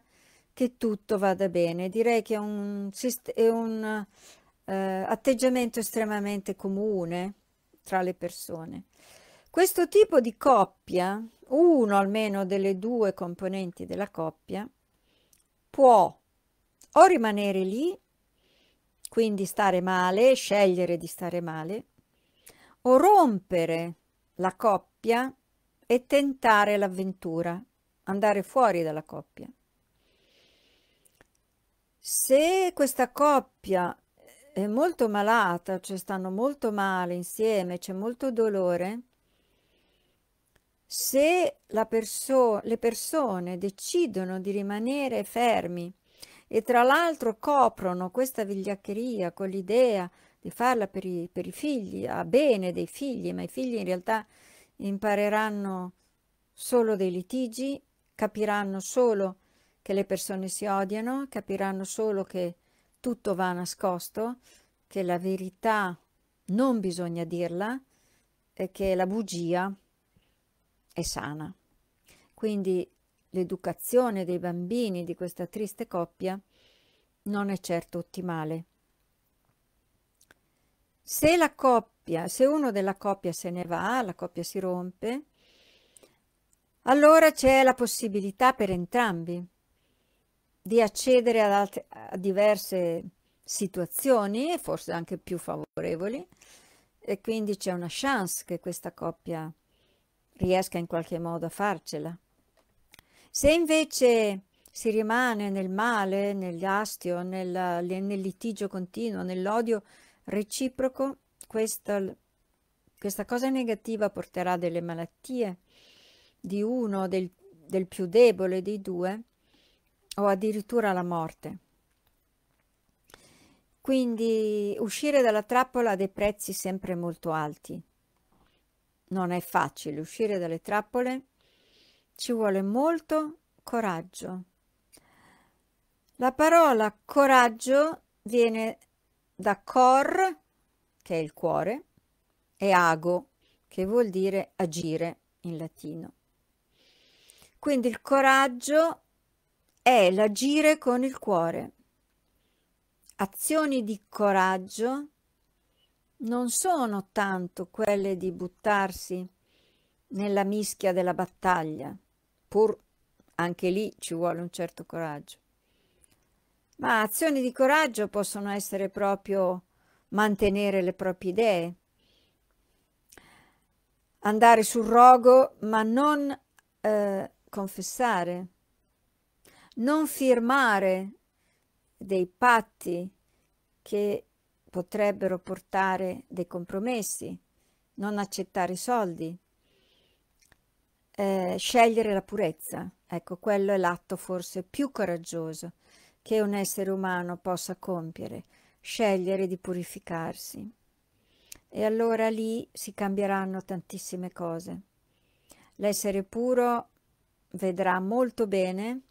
che tutto vada bene. Direi che è un, è un eh, atteggiamento estremamente comune tra le persone. Questo tipo di coppia, uno almeno delle due componenti della coppia, può o rimanere lì, quindi stare male, scegliere di stare male, o rompere la coppia e tentare l'avventura, andare fuori dalla coppia. Se questa coppia è molto malata, cioè stanno molto male insieme, c'è molto dolore, se perso le persone decidono di rimanere fermi e tra l'altro coprono questa vigliaccheria con l'idea di farla per i, per i, figli, a bene dei figli, ma i figli in realtà impareranno solo dei litigi, capiranno solo che le persone si odiano, capiranno solo che tutto va nascosto, che la verità non bisogna dirla e che la bugia è sana. Quindi l'educazione dei bambini di questa triste coppia non è certo ottimale. Se la coppia, se uno della coppia se ne va, la coppia si rompe, allora c'è la possibilità per entrambi di accedere ad altre, a diverse situazioni, forse anche più favorevoli, e quindi c'è una chance che questa coppia riesca in qualche modo a farcela. Se invece si rimane nel male, nell'astio, nel, nel litigio continuo, nell'odio reciproco, questa, questa, cosa negativa porterà delle malattie di uno, del, del più debole dei due, o addirittura la morte. Quindi uscire dalla trappola ha dei prezzi sempre molto alti. Non è facile uscire dalle trappole, ci vuole molto coraggio. La parola coraggio viene da cor, che è il cuore, e ago, che vuol dire agire in latino. Quindi il coraggio è l'agire con il cuore. Azioni di coraggio non sono tanto quelle di buttarsi nella mischia della battaglia, pur anche lì ci vuole un certo coraggio. Ma azioni di coraggio possono essere proprio mantenere le proprie idee, andare sul rogo ma non eh, confessare non firmare dei patti che potrebbero portare dei compromessi, non accettare i soldi, eh, scegliere la purezza. Ecco, quello è l'atto forse più coraggioso che un essere umano possa compiere, scegliere di purificarsi. E allora lì si cambieranno tantissime cose. L'essere puro vedrà molto bene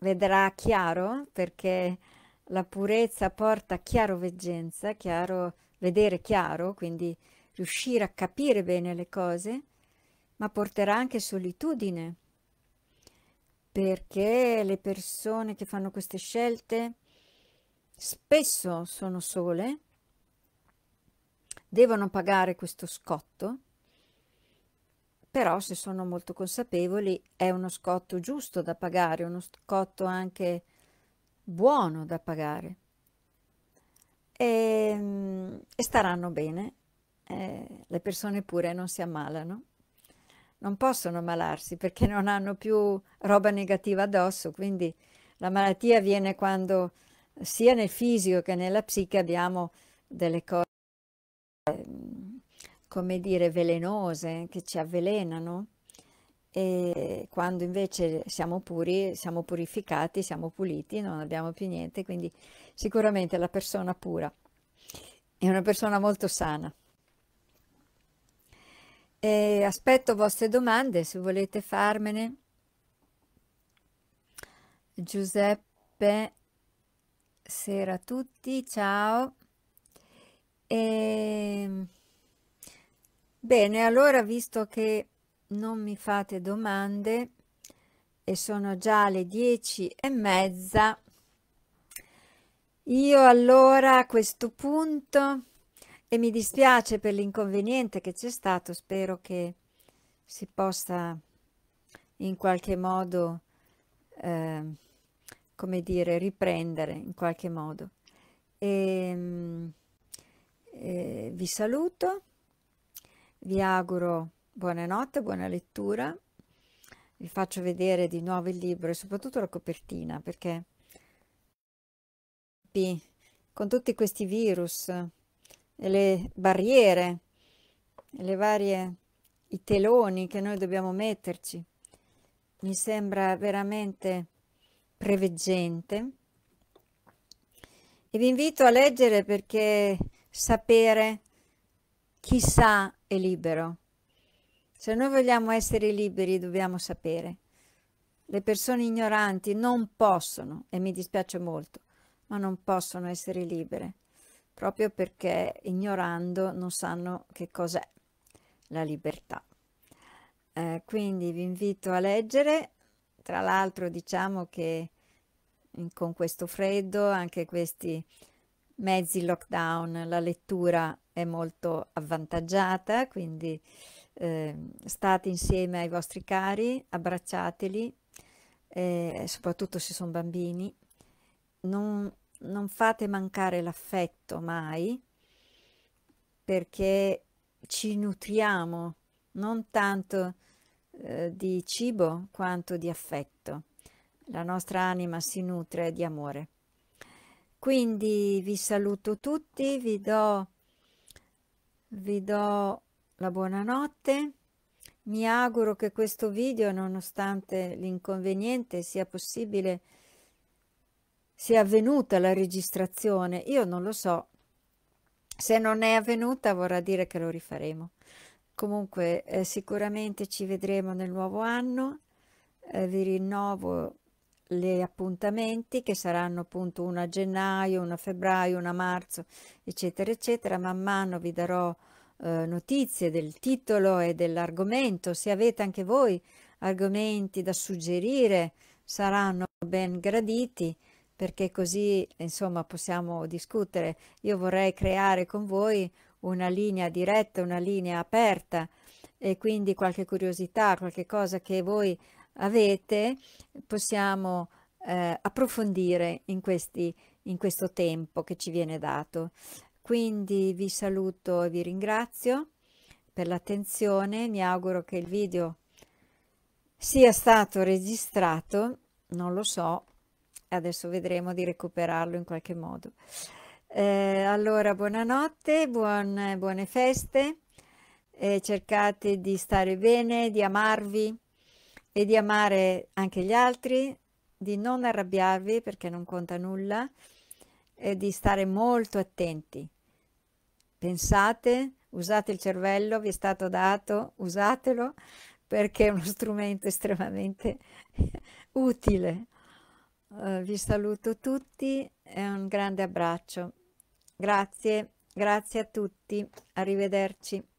vedrà chiaro perché la purezza porta a chiaroveggenza, chiaro, vedere chiaro, quindi riuscire a capire bene le cose, ma porterà anche solitudine, perché le persone che fanno queste scelte spesso sono sole, devono pagare questo scotto però se sono molto consapevoli è uno scotto giusto da pagare, uno scotto anche buono da pagare e, ehm, e staranno bene, eh, le persone pure non si ammalano, non possono ammalarsi perché non hanno più roba negativa addosso, quindi la malattia viene quando sia nel fisico che nella psiche abbiamo delle cose come dire, velenose, che ci avvelenano. E quando invece siamo puri, siamo purificati, siamo puliti, non abbiamo più niente, quindi sicuramente la persona pura è una persona molto sana. E aspetto vostre domande se volete farmene. Giuseppe, sera a tutti, ciao. E... Ehm, Bene, allora visto che non mi fate domande e sono già le dieci e mezza, io allora a questo punto, e mi dispiace per l'inconveniente che c'è stato, spero che si possa in qualche modo, eh, come dire, riprendere in qualche modo. E, ehm, eh, vi saluto vi auguro buonanotte, buona lettura, vi faccio vedere di nuovo il libro e soprattutto la copertina perché con tutti questi virus e le barriere, le varie, i teloni che noi dobbiamo metterci, mi sembra veramente preveggente. E vi invito a leggere perché sapere chissà e libero. Se noi vogliamo essere liberi dobbiamo sapere. Le persone ignoranti non possono, e mi dispiace molto, ma non possono essere libere, proprio perché ignorando non sanno che cos'è la libertà. Eh, quindi vi invito a leggere, tra l'altro diciamo che in, con questo freddo anche questi mezzi lockdown la lettura è molto avvantaggiata, quindi eh, state insieme ai vostri cari, abbracciateli, eh, soprattutto se sono bambini, non, non fate mancare l'affetto mai, perché ci nutriamo non tanto eh, di cibo quanto di affetto. La nostra anima si nutre di amore. Quindi vi saluto tutti, vi do vi do la buonanotte. Mi auguro che questo video, nonostante l'inconveniente, sia possibile, sia avvenuta la registrazione. Io non lo so. Se non è avvenuta vorrà dire che lo rifaremo. Comunque eh, sicuramente ci vedremo nel nuovo anno. Eh, vi rinnovo gli appuntamenti che saranno appunto una a gennaio, una a febbraio, una a marzo, eccetera, eccetera. Man mano vi darò eh, notizie del titolo e dell'argomento. Se avete anche voi argomenti da suggerire, saranno ben graditi perché così insomma possiamo discutere. Io vorrei creare con voi una linea diretta, una linea aperta e quindi qualche curiosità, qualche cosa che voi avete possiamo eh, approfondire in, questi, in questo tempo che ci viene dato. Quindi vi saluto e vi ringrazio per l'attenzione, mi auguro che il video sia stato registrato, non lo so, adesso vedremo di recuperarlo in qualche modo. Eh, allora, buonanotte, buone, buone feste, eh, cercate di stare bene, di amarvi e di amare anche gli altri, di non arrabbiarvi perché non conta nulla, e di stare molto attenti. Pensate, usate il cervello, vi è stato dato, usatelo perché è uno strumento estremamente utile. Uh, vi saluto tutti e un grande abbraccio. Grazie, grazie a tutti, arrivederci.